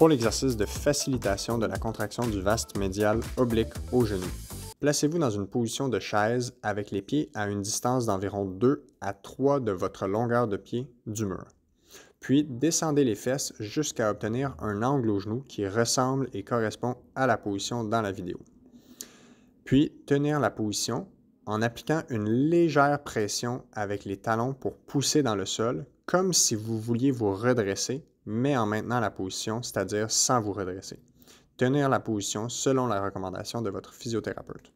pour l'exercice de facilitation de la contraction du vaste médial oblique au genou. Placez-vous dans une position de chaise avec les pieds à une distance d'environ 2 à 3 de votre longueur de pied du mur. Puis descendez les fesses jusqu'à obtenir un angle au genou qui ressemble et correspond à la position dans la vidéo. Puis tenir la position en appliquant une légère pression avec les talons pour pousser dans le sol comme si vous vouliez vous redresser, mais en maintenant la position, c'est-à-dire sans vous redresser. Tenez la position selon la recommandation de votre physiothérapeute.